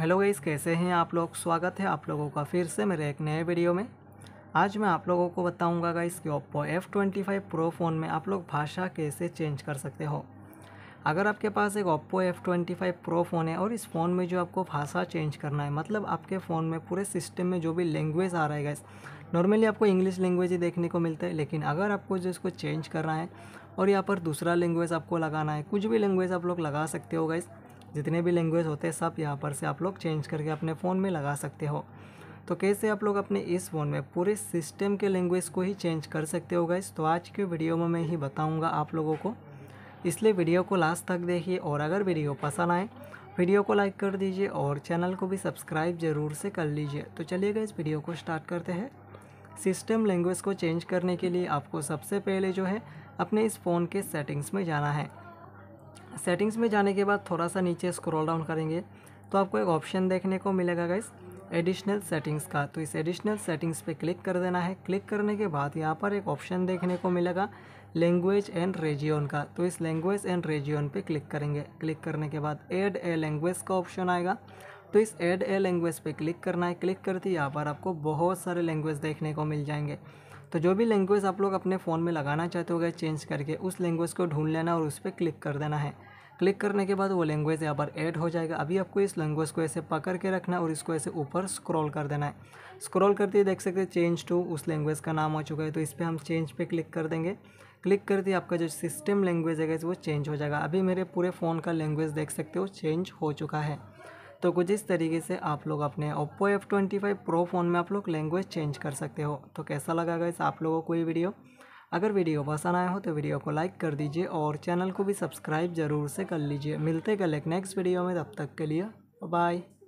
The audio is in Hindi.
हेलो गईस कैसे हैं आप लोग स्वागत है आप लोगों का फिर से मेरे एक नए वीडियो में आज मैं आप लोगों को बताऊंगा गाइस कि Oppo F twenty five pro phone में आप लोग भाषा कैसे चेंज कर सकते हो अगर आपके पास एक Oppo F twenty five pro phone है और इस फ़ोन में जो आपको भाषा चेंज करना है मतलब आपके फ़ोन में पूरे सिस्टम में जो भी लैंग्वेज आ रहा है गाइस नॉर्मली आपको इंग्लिश लैंग्वेज ही देखने को मिलता है लेकिन अगर आपको जो इसको चेंज करना है और यहाँ पर दूसरा लैंग्वेज आपको लगाना है कुछ भी लैंग्वेज आप लोग लगा सकते हो गाइज़ जितने भी लैंग्वेज होते हैं सब यहाँ पर से आप लोग चेंज करके अपने फ़ोन में लगा सकते हो तो कैसे आप लोग अपने इस फ़ोन में पूरे सिस्टम के लैंग्वेज को ही चेंज कर सकते हो गाइस तो आज के वीडियो में मैं ही बताऊँगा आप लोगों को इसलिए वीडियो को लास्ट तक देखिए और अगर वीडियो पसंद आए वीडियो को लाइक कर दीजिए और चैनल को भी सब्सक्राइब ज़रूर से कर लीजिए तो चलिएगा इस वीडियो को स्टार्ट करते हैं सिस्टम लैंग्वेज को चेंज करने के लिए आपको सबसे पहले जो है अपने इस फ़ोन के सेटिंग्स में जाना है सेटिंग्स में जाने के बाद थोड़ा सा नीचे स्क्रॉल डाउन करेंगे तो आपको एक ऑप्शन देखने को मिलेगा गाइस एडिशनल सेटिंग्स का तो इस एडिशनल सेटिंग्स पे क्लिक कर देना है क्लिक करने के बाद यहाँ पर एक ऑप्शन देखने को मिलेगा लैंग्वेज एंड रेजियन का तो इस लैंग्वेज एंड रेजियन पे क्लिक करेंगे क्लिक करने के बाद एड ए लैंग्वेज का ऑप्शन आएगा तो इस एड ए लैंग्वेज पे क्लिक करना है क्लिक करते ही यहाँ पर आपको बहुत सारे लैंग्वेज देखने को मिल जाएंगे तो जो भी लैंग्वेज आप लोग अपने फ़ोन में लगाना चाहते हो गए चेंज करके उस लैंग्वेज को ढूंढ लेना और उस पर क्लिक कर देना है क्लिक करने के बाद वो लैंग्वेज यहाँ पर ऐड हो जाएगा अभी आपको इस लैंग्वेज को ऐसे पकड़ के रखना और इसको ऐसे ऊपर स्क्रॉल कर देना है स्क्रॉल करते ही देख सकते हैं चेंज टू उस लैंग्वेज का नाम हो चुका है तो इस पर हम चेंज पे क्लिक कर देंगे क्लिक करते ही आपका जो सिस्टम लैंग्वेज है वो चेंज हो जाएगा अभी मेरे पूरे फ़ोन का लैंग्वेज देख सकते हो चेंज हो चुका है तो कुछ इस तरीके से आप लोग अपने Oppo F twenty five pro phone में आप लोग लैंग्वेज चेंज कर सकते हो तो कैसा लगा गाइस आप लोगों को ये वीडियो अगर वीडियो पसंद आया हो तो वीडियो को लाइक कर दीजिए और चैनल को भी सब्सक्राइब ज़रूर से कर लीजिए मिलते कल एक नेक्स्ट वीडियो में तब तक के लिए बाय